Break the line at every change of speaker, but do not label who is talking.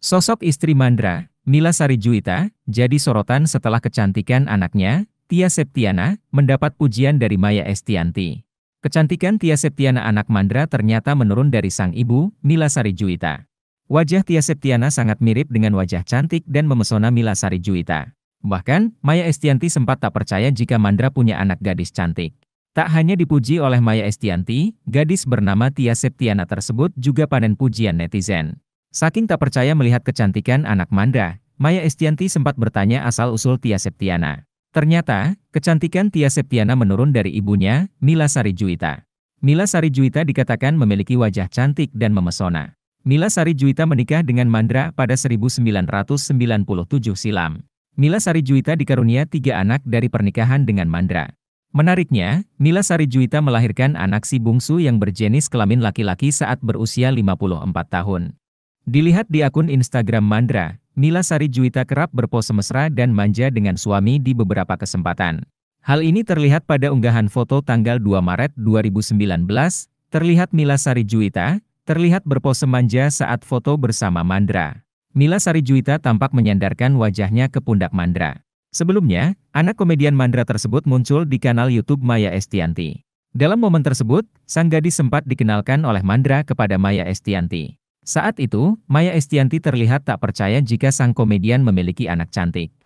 Sosok istri Mandra, Mila Sari Juwita, jadi sorotan setelah kecantikan anaknya, Tia Septiana, mendapat pujian dari Maya Estianti. Kecantikan Tia Septiana anak Mandra ternyata menurun dari sang ibu, Mila Sari Juwita. Wajah Tia Septiana sangat mirip dengan wajah cantik dan memesona Mila Sari Juwita. Bahkan, Maya Estianti sempat tak percaya jika Mandra punya anak gadis cantik. Tak hanya dipuji oleh Maya Estianti, gadis bernama Tia Septiana tersebut juga panen pujian netizen. Saking tak percaya melihat kecantikan anak Manda, Maya Estianti sempat bertanya asal-usul Tia Septiana. Ternyata, kecantikan Tia Septiana menurun dari ibunya, Mila Sari Juwita. Mila Sari Juwita dikatakan memiliki wajah cantik dan memesona. Mila Sari Juwita menikah dengan Mandra pada 1997 silam. Mila Sari Juwita dikarunia tiga anak dari pernikahan dengan Mandra. Menariknya, Mila Sari Juwita melahirkan anak si bungsu yang berjenis kelamin laki-laki saat berusia 54 tahun. Dilihat di akun Instagram Mandra, Mila Sari Juwita kerap berpose mesra dan manja dengan suami di beberapa kesempatan. Hal ini terlihat pada unggahan foto tanggal 2 Maret 2019, terlihat Mila Sari Juwita, terlihat berpose manja saat foto bersama Mandra. Mila Sari Juwita tampak menyandarkan wajahnya ke pundak Mandra. Sebelumnya, anak komedian Mandra tersebut muncul di kanal YouTube Maya Estianti. Dalam momen tersebut, sang gadis sempat dikenalkan oleh Mandra kepada Maya Estianti. Saat itu, Maya Estianti terlihat tak percaya jika sang komedian memiliki anak cantik.